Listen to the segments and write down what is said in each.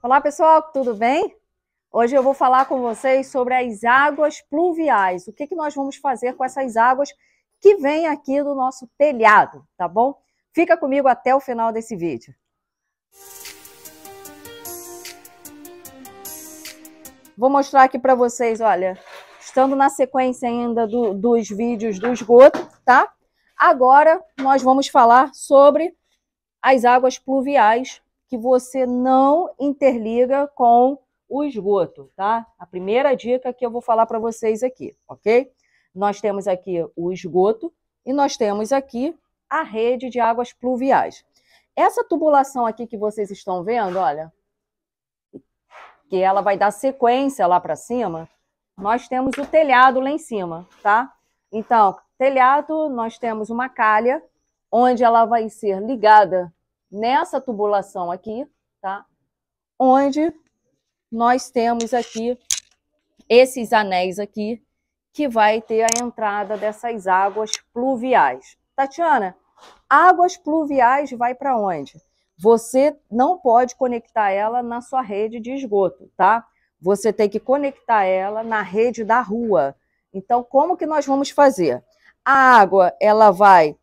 Olá pessoal, tudo bem? Hoje eu vou falar com vocês sobre as águas pluviais. O que, que nós vamos fazer com essas águas que vêm aqui do nosso telhado, tá bom? Fica comigo até o final desse vídeo. Vou mostrar aqui para vocês, olha, estando na sequência ainda do, dos vídeos do esgoto, tá? Agora nós vamos falar sobre as águas pluviais que você não interliga com o esgoto, tá? A primeira dica que eu vou falar para vocês aqui, ok? Nós temos aqui o esgoto e nós temos aqui a rede de águas pluviais. Essa tubulação aqui que vocês estão vendo, olha, que ela vai dar sequência lá para cima, nós temos o telhado lá em cima, tá? Então, telhado, nós temos uma calha onde ela vai ser ligada nessa tubulação aqui, tá? Onde nós temos aqui esses anéis aqui, que vai ter a entrada dessas águas pluviais. Tatiana, águas pluviais vai para onde? Você não pode conectar ela na sua rede de esgoto, tá? Você tem que conectar ela na rede da rua. Então, como que nós vamos fazer? A água, ela vai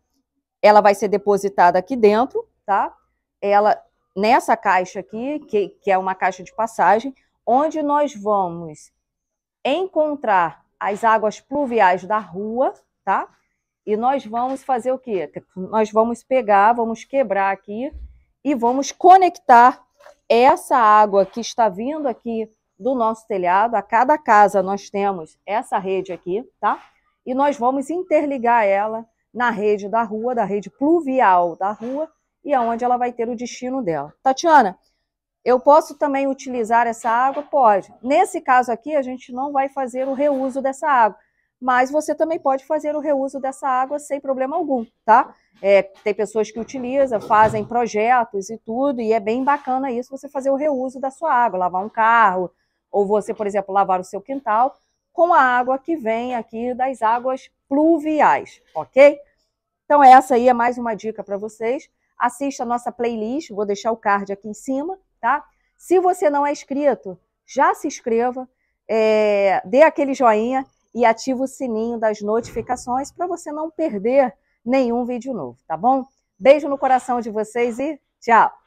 ela vai ser depositada aqui dentro, tá? Ela nessa caixa aqui, que, que é uma caixa de passagem, onde nós vamos encontrar as águas pluviais da rua, tá? E nós vamos fazer o quê? Nós vamos pegar, vamos quebrar aqui e vamos conectar essa água que está vindo aqui do nosso telhado. A cada casa nós temos essa rede aqui, tá? E nós vamos interligar ela na rede da rua, da rede pluvial da rua, e aonde ela vai ter o destino dela. Tatiana, eu posso também utilizar essa água? Pode. Nesse caso aqui, a gente não vai fazer o reuso dessa água, mas você também pode fazer o reuso dessa água sem problema algum, tá? É, tem pessoas que utilizam, fazem projetos e tudo, e é bem bacana isso, você fazer o reuso da sua água, lavar um carro, ou você, por exemplo, lavar o seu quintal com a água que vem aqui das águas pluviais, ok? Então essa aí é mais uma dica para vocês assista a nossa playlist, vou deixar o card aqui em cima, tá? Se você não é inscrito, já se inscreva, é, dê aquele joinha e ative o sininho das notificações para você não perder nenhum vídeo novo, tá bom? Beijo no coração de vocês e tchau!